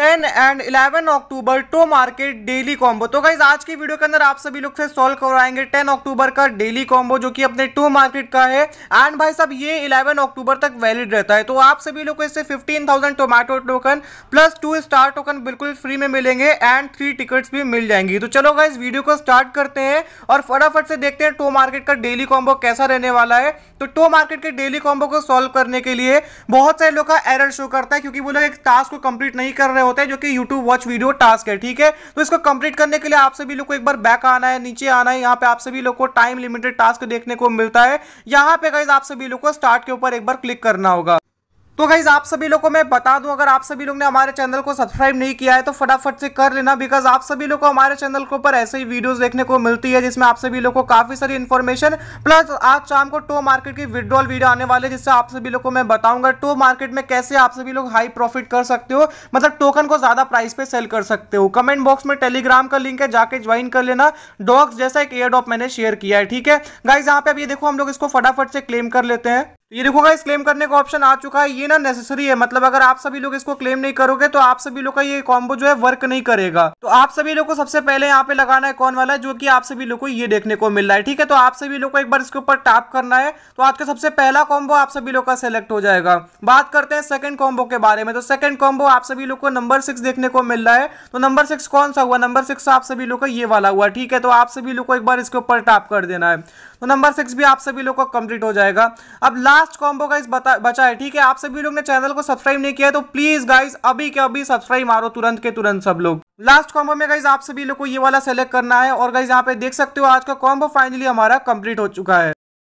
ten and eleven October Tomarket daily combo तो guys आज की वीडियो के अंदर आप सभी लोग से सॉल्व करवाएंगे टेन अक्टूबर का डेली कॉम्बो जो कि अपने टू मार्केट का है एंड भाई साहब ये इलेवन अक्टूबर तक वैलिड रहता है तो आप सभी लोग को इससे fifteen thousand tomato token plus two star token बिल्कुल फ्री में मिलेंगे एंड थ्री टिकट्स भी मिल जाएंगी तो चलो गाइज वीडियो को स्टार्ट करते हैं और फटाफट से देखते हैं टो मार्केट का डेली कॉम्बो कैसा रहने वाला है तो टो मार्केट के डेली कॉम्बो को सॉल्व करने के लिए बहुत सारे लोग का एरर शो करता है क्योंकि वो लोग एक टास्क को कंप्लीट नहीं कर रहे होता है जो कि YouTube वॉच वीडियो टास्क है ठीक है तो इसको कंप्लीट करने के लिए आप सभी लोग को एक बार बैक आना है नीचे आना है यहाँ पे आप सभी लोग को टाइम लिमिटेड टास्क देखने को मिलता है यहाँ पे गाइज आप सभी लोग को स्टार्ट के ऊपर एक बार क्लिक करना होगा तो गाइज आप सभी लोगों को मैं बता दूं अगर आप सभी लोग ने हमारे चैनल को सब्सक्राइब नहीं किया है तो फटाफट से कर लेना बिकॉज आप सभी लोग को हमारे चैनल के ऊपर ऐसे ही वीडियोस देखने को मिलती है जिसमें आप सभी लोग को काफी सारी इन्फॉर्मेशन प्लस आज शाम को टो मार्केट की विड्रॉल वीडियो आने वाले जिससे आप सभी लोग को मैं बताऊंगा टो मार्केट में कैसे आप सभी लोग हाई प्रॉफिट कर सकते हो मतलब टोकन को ज्यादा प्राइस पे सेल कर सकते हो कमेंट बॉक्स में टेलीग्राम का लिंक है जाके ज्वाइन कर लेना डॉग्स जैसा एक एयर मैंने शेयर किया है ठीक है गाइज यहाँ पे अब ये देखो हम लोग इसको फटाफट से क्लेम कर लेते हैं तो ये देखो गाइस क्लेम करने का ऑप्शन आ चुका है ये ना नेसेसरी है मतलब अगर आप सभी लोग इसको क्लेम नहीं करोगे तो आप सभी लोग का ये कॉम्बो जो है वर्क नहीं करेगा तो आप सभी लोग को सबसे पहले यहाँ पे लगाना है कौन वाला है जो कि आप सभी लोग को ये देखने को मिल रहा है ठीक है तो आप सभी लोग को एक बार इसके ऊपर टाप करना है तो आज का सबसे पहला कॉम्बो आप सभी लोग का सिलेक्ट हो जाएगा बात करते हैं सेकंड कॉम्बो के बारे में तो सेकंड कॉम्बो आप सभी लोग को नंबर सिक्स देखने को मिल रहा है तो नंबर सिक्स कौन सा हुआ नंबर सिक्स तो आप सभी लोग का ये वाला हुआ ठीक है तो आप सभी लोग को एक बार इसके ऊपर टाप कर देना है तो नंबर सिक्स भी आप सभी लोग का कंप्लीट हो जाएगा अब लास्ट कॉम्बो गाइज बचा है ठीक है आप सभी लोग ने चैनल को सब्सक्राइब नहीं किया तो प्लीज गाइज अभी के अभी सब्सक्राइब मारो तुरंत के तुरंत सब लोग लास्ट कॉम्बो में गाइज आप सभी लोग को ये वाला सेलेक्ट करना है और गाइज यहाँ पे देख सकते हो आज का कॉम्बो फाइनली हमारा कंप्लीट हो चुका है